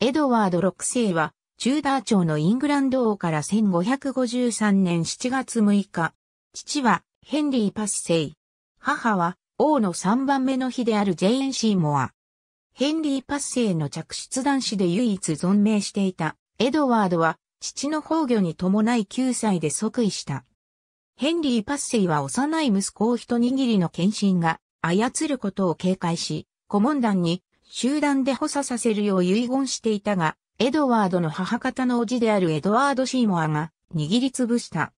エドワード6世は、チューダー朝のイングランド王から1553年7月6日。父は、ヘンリー・パス世。母は、王の3番目の日であるジェーン・シーモア。ヘンリー・パス世の嫡出男子で唯一存命していた、エドワードは、父の崩御に伴い9歳で即位した。ヘンリー・パッセイは幼い息子を一握りの献身が操ることを警戒し、顧問団に集団で補佐させるよう遺言していたが、エドワードの母方の叔父であるエドワード・シーモアが握りつぶした。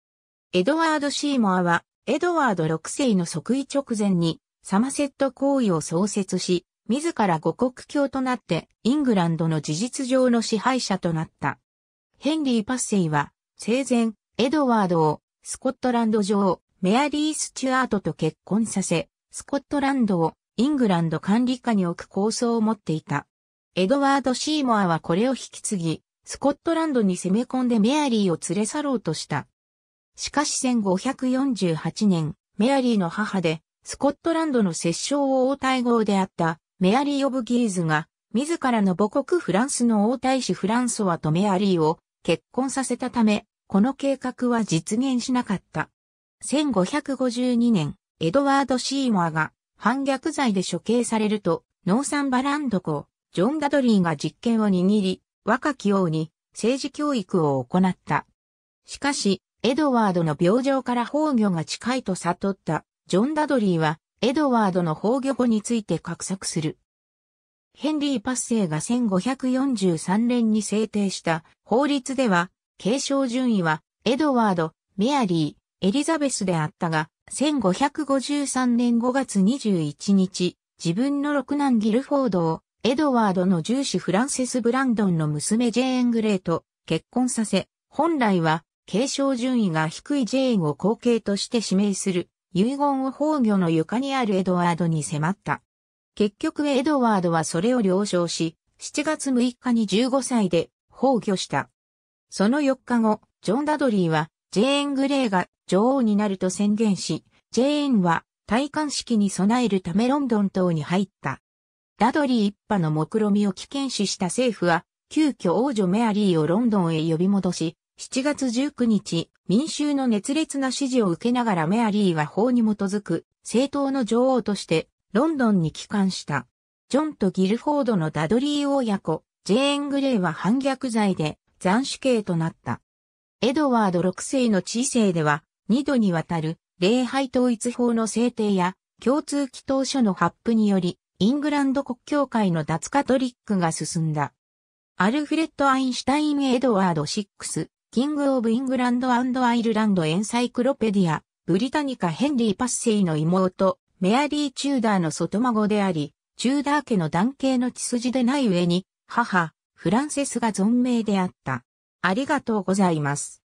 エドワード・シーモアは、エドワード6世の即位直前に、サマセット行為を創設し、自ら五国教となって、イングランドの事実上の支配者となった。ヘンリー・パッセイは、生前、エドワードを、スコットランド女王、メアリー・スチュアートと結婚させ、スコットランドをイングランド管理下に置く構想を持っていた。エドワード・シーモアはこれを引き継ぎ、スコットランドに攻め込んでメアリーを連れ去ろうとした。しかし1548年、メアリーの母で、スコットランドの摂政を王太后であったメアリー・オブ・ギーズが、自らの母国フランスの王太子フランソワとメアリーを結婚させたため、この計画は実現しなかった。1552年、エドワード・シーモアが反逆罪で処刑されると、ノーサンバランド公、ジョン・ダドリーが実権を握り、若き王に政治教育を行った。しかし、エドワードの病状から崩御が近いと悟ったジョン・ダドリーは、エドワードの崩御後について画策する。ヘンリー・パッセイが1543年に制定した法律では、継承順位は、エドワード、メアリー、エリザベスであったが、1553年5月21日、自分の六男ギルフォードを、エドワードの従子フランセス・ブランドンの娘ジェーン・グレーと結婚させ、本来は継承順位が低いジェーンを後継として指名する遺言を崩御の床にあるエドワードに迫った。結局エドワードはそれを了承し、7月6日に15歳で崩御した。その4日後、ジョン・ダドリーはジェーン・グレーが女王になると宣言し、ジェーンは戴冠式に備えるためロンドン島に入った。ダドリー一派の目論みを危険視した政府は、急遽王女メアリーをロンドンへ呼び戻し、7月19日、民衆の熱烈な支持を受けながらメアリーは法に基づく政党の女王としてロンドンに帰還した。ジョンとギルフォードのダドリー親子、ジェーン・グレイは反逆罪で斬首刑となった。エドワード6世の知性では、2度にわたる礼拝統一法の制定や共通祈祷書の発布により、イングランド国教会の脱カトリックが進んだ。アルフレッド・アインシュタイン・エドワードシックス、キング・オブ・イングランドアイルランド・エンサイクロペディア、ブリタニカ・ヘンリー・パッセイの妹、メアリー・チューダーの外孫であり、チューダー家の男系の血筋でない上に、母、フランセスが存命であった。ありがとうございます。